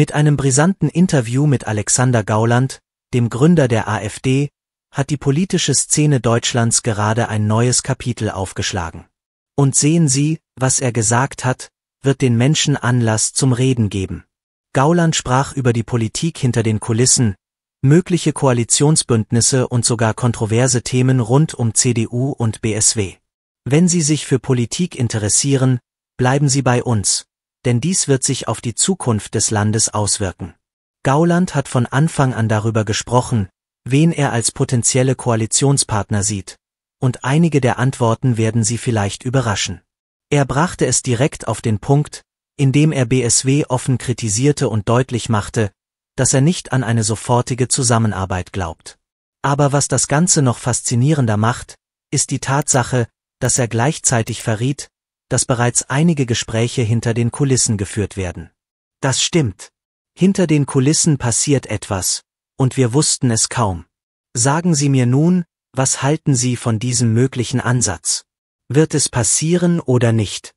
Mit einem brisanten Interview mit Alexander Gauland, dem Gründer der AfD, hat die politische Szene Deutschlands gerade ein neues Kapitel aufgeschlagen. Und sehen Sie, was er gesagt hat, wird den Menschen Anlass zum Reden geben. Gauland sprach über die Politik hinter den Kulissen, mögliche Koalitionsbündnisse und sogar kontroverse Themen rund um CDU und BSW. Wenn Sie sich für Politik interessieren, bleiben Sie bei uns denn dies wird sich auf die Zukunft des Landes auswirken. Gauland hat von Anfang an darüber gesprochen, wen er als potenzielle Koalitionspartner sieht, und einige der Antworten werden Sie vielleicht überraschen. Er brachte es direkt auf den Punkt, indem er BSW offen kritisierte und deutlich machte, dass er nicht an eine sofortige Zusammenarbeit glaubt. Aber was das Ganze noch faszinierender macht, ist die Tatsache, dass er gleichzeitig verriet, dass bereits einige Gespräche hinter den Kulissen geführt werden. Das stimmt. Hinter den Kulissen passiert etwas, und wir wussten es kaum. Sagen Sie mir nun, was halten Sie von diesem möglichen Ansatz? Wird es passieren oder nicht?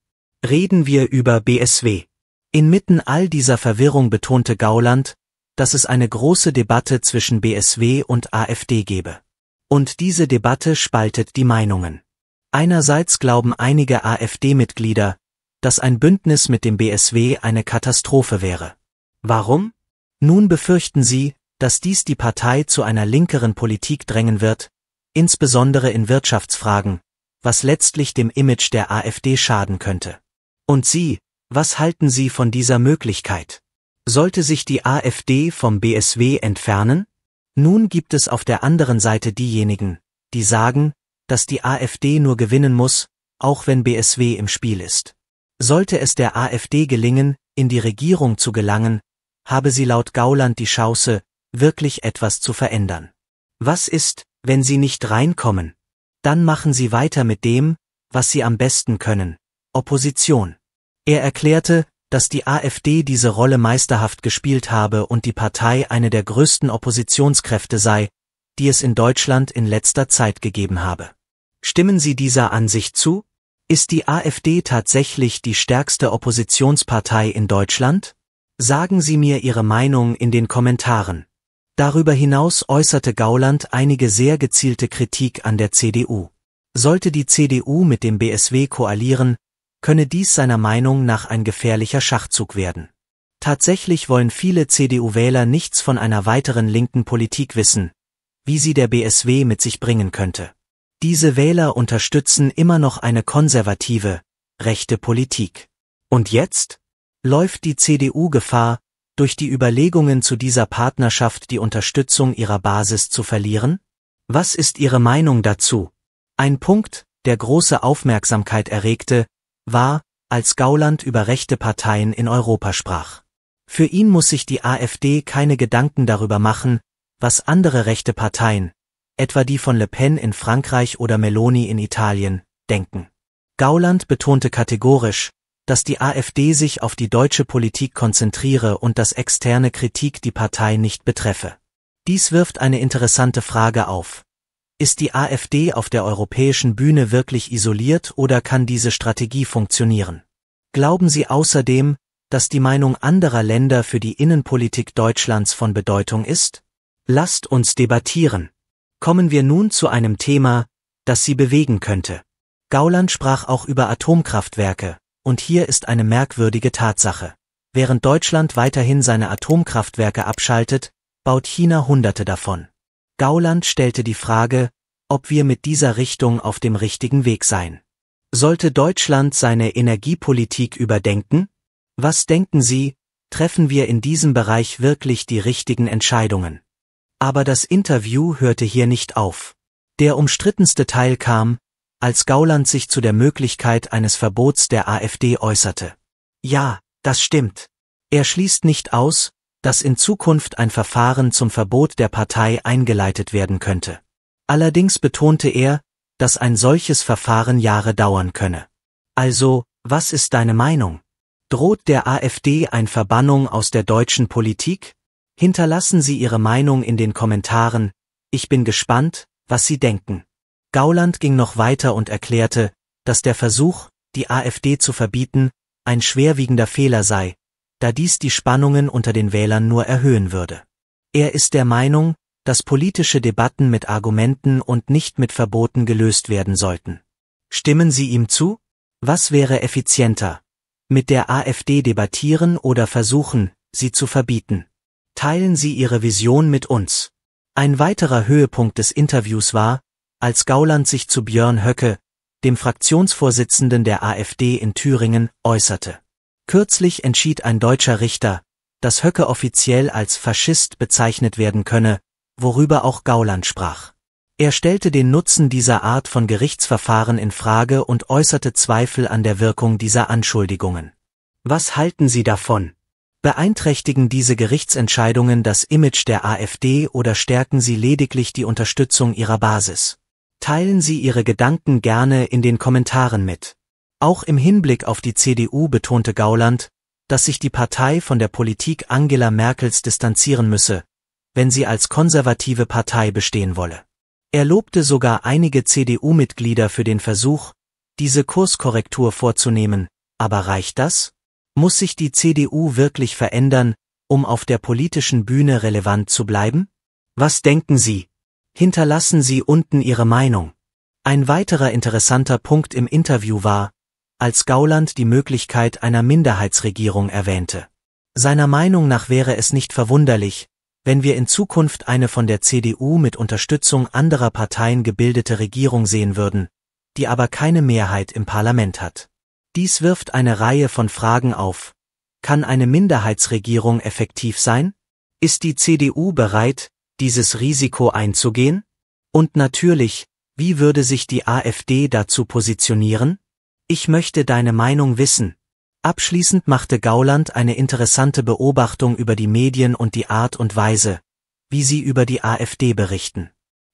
Reden wir über BSW. Inmitten all dieser Verwirrung betonte Gauland, dass es eine große Debatte zwischen BSW und AfD gebe. Und diese Debatte spaltet die Meinungen. Einerseits glauben einige AfD-Mitglieder, dass ein Bündnis mit dem BSW eine Katastrophe wäre. Warum? Nun befürchten sie, dass dies die Partei zu einer linkeren Politik drängen wird, insbesondere in Wirtschaftsfragen, was letztlich dem Image der AfD schaden könnte. Und Sie, was halten Sie von dieser Möglichkeit? Sollte sich die AfD vom BSW entfernen? Nun gibt es auf der anderen Seite diejenigen, die sagen, dass die AfD nur gewinnen muss, auch wenn BSW im Spiel ist. Sollte es der AfD gelingen, in die Regierung zu gelangen, habe sie laut Gauland die Chance, wirklich etwas zu verändern. Was ist, wenn sie nicht reinkommen? Dann machen sie weiter mit dem, was sie am besten können, Opposition. Er erklärte, dass die AfD diese Rolle meisterhaft gespielt habe und die Partei eine der größten Oppositionskräfte sei, die es in Deutschland in letzter Zeit gegeben habe. Stimmen Sie dieser Ansicht zu? Ist die AfD tatsächlich die stärkste Oppositionspartei in Deutschland? Sagen Sie mir Ihre Meinung in den Kommentaren. Darüber hinaus äußerte Gauland einige sehr gezielte Kritik an der CDU. Sollte die CDU mit dem BSW koalieren, könne dies seiner Meinung nach ein gefährlicher Schachzug werden. Tatsächlich wollen viele CDU-Wähler nichts von einer weiteren linken Politik wissen, wie sie der BSW mit sich bringen könnte. Diese Wähler unterstützen immer noch eine konservative, rechte Politik. Und jetzt? Läuft die CDU Gefahr, durch die Überlegungen zu dieser Partnerschaft die Unterstützung ihrer Basis zu verlieren? Was ist Ihre Meinung dazu? Ein Punkt, der große Aufmerksamkeit erregte, war, als Gauland über rechte Parteien in Europa sprach. Für ihn muss sich die AfD keine Gedanken darüber machen, was andere rechte Parteien, etwa die von Le Pen in Frankreich oder Meloni in Italien, denken. Gauland betonte kategorisch, dass die AfD sich auf die deutsche Politik konzentriere und dass externe Kritik die Partei nicht betreffe. Dies wirft eine interessante Frage auf. Ist die AfD auf der europäischen Bühne wirklich isoliert oder kann diese Strategie funktionieren? Glauben Sie außerdem, dass die Meinung anderer Länder für die Innenpolitik Deutschlands von Bedeutung ist? Lasst uns debattieren. Kommen wir nun zu einem Thema, das sie bewegen könnte. Gauland sprach auch über Atomkraftwerke, und hier ist eine merkwürdige Tatsache. Während Deutschland weiterhin seine Atomkraftwerke abschaltet, baut China Hunderte davon. Gauland stellte die Frage, ob wir mit dieser Richtung auf dem richtigen Weg seien. Sollte Deutschland seine Energiepolitik überdenken? Was denken Sie, treffen wir in diesem Bereich wirklich die richtigen Entscheidungen? Aber das Interview hörte hier nicht auf. Der umstrittenste Teil kam, als Gauland sich zu der Möglichkeit eines Verbots der AfD äußerte. Ja, das stimmt. Er schließt nicht aus, dass in Zukunft ein Verfahren zum Verbot der Partei eingeleitet werden könnte. Allerdings betonte er, dass ein solches Verfahren Jahre dauern könne. Also, was ist deine Meinung? Droht der AfD ein Verbannung aus der deutschen Politik? Hinterlassen Sie Ihre Meinung in den Kommentaren, ich bin gespannt, was Sie denken. Gauland ging noch weiter und erklärte, dass der Versuch, die AfD zu verbieten, ein schwerwiegender Fehler sei, da dies die Spannungen unter den Wählern nur erhöhen würde. Er ist der Meinung, dass politische Debatten mit Argumenten und nicht mit Verboten gelöst werden sollten. Stimmen Sie ihm zu? Was wäre effizienter? Mit der AfD debattieren oder versuchen, sie zu verbieten? Teilen Sie Ihre Vision mit uns. Ein weiterer Höhepunkt des Interviews war, als Gauland sich zu Björn Höcke, dem Fraktionsvorsitzenden der AfD in Thüringen, äußerte. Kürzlich entschied ein deutscher Richter, dass Höcke offiziell als Faschist bezeichnet werden könne, worüber auch Gauland sprach. Er stellte den Nutzen dieser Art von Gerichtsverfahren in Frage und äußerte Zweifel an der Wirkung dieser Anschuldigungen. Was halten Sie davon? Beeinträchtigen diese Gerichtsentscheidungen das Image der AfD oder stärken sie lediglich die Unterstützung ihrer Basis? Teilen Sie Ihre Gedanken gerne in den Kommentaren mit. Auch im Hinblick auf die CDU betonte Gauland, dass sich die Partei von der Politik Angela Merkels distanzieren müsse, wenn sie als konservative Partei bestehen wolle. Er lobte sogar einige CDU-Mitglieder für den Versuch, diese Kurskorrektur vorzunehmen, aber reicht das? Muss sich die CDU wirklich verändern, um auf der politischen Bühne relevant zu bleiben? Was denken Sie? Hinterlassen Sie unten Ihre Meinung. Ein weiterer interessanter Punkt im Interview war, als Gauland die Möglichkeit einer Minderheitsregierung erwähnte. Seiner Meinung nach wäre es nicht verwunderlich, wenn wir in Zukunft eine von der CDU mit Unterstützung anderer Parteien gebildete Regierung sehen würden, die aber keine Mehrheit im Parlament hat. Dies wirft eine Reihe von Fragen auf. Kann eine Minderheitsregierung effektiv sein? Ist die CDU bereit, dieses Risiko einzugehen? Und natürlich, wie würde sich die AfD dazu positionieren? Ich möchte deine Meinung wissen. Abschließend machte Gauland eine interessante Beobachtung über die Medien und die Art und Weise, wie sie über die AfD berichten.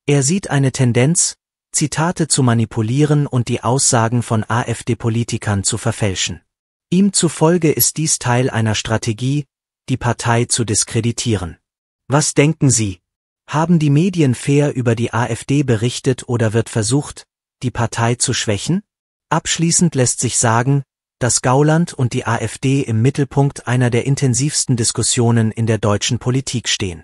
Er sieht eine Tendenz, Zitate zu manipulieren und die Aussagen von AfD-Politikern zu verfälschen. Ihm zufolge ist dies Teil einer Strategie, die Partei zu diskreditieren. Was denken Sie? Haben die Medien fair über die AfD berichtet oder wird versucht, die Partei zu schwächen? Abschließend lässt sich sagen, dass Gauland und die AfD im Mittelpunkt einer der intensivsten Diskussionen in der deutschen Politik stehen.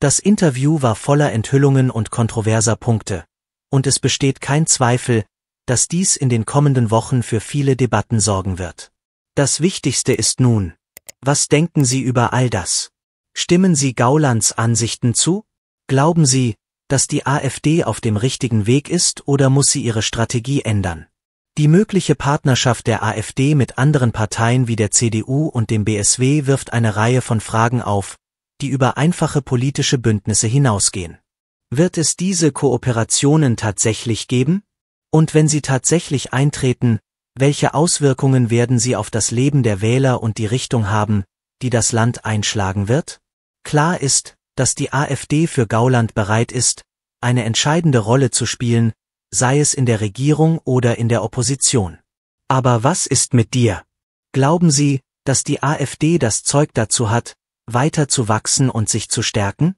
Das Interview war voller Enthüllungen und kontroverser Punkte, und es besteht kein Zweifel, dass dies in den kommenden Wochen für viele Debatten sorgen wird. Das Wichtigste ist nun, was denken Sie über all das? Stimmen Sie Gaulands Ansichten zu? Glauben Sie, dass die AfD auf dem richtigen Weg ist oder muss sie ihre Strategie ändern? Die mögliche Partnerschaft der AfD mit anderen Parteien wie der CDU und dem BSW wirft eine Reihe von Fragen auf, die über einfache politische Bündnisse hinausgehen. Wird es diese Kooperationen tatsächlich geben? Und wenn sie tatsächlich eintreten, welche Auswirkungen werden sie auf das Leben der Wähler und die Richtung haben, die das Land einschlagen wird? Klar ist, dass die AfD für Gauland bereit ist, eine entscheidende Rolle zu spielen, sei es in der Regierung oder in der Opposition. Aber was ist mit dir? Glauben Sie, dass die AfD das Zeug dazu hat, weiter zu wachsen und sich zu stärken?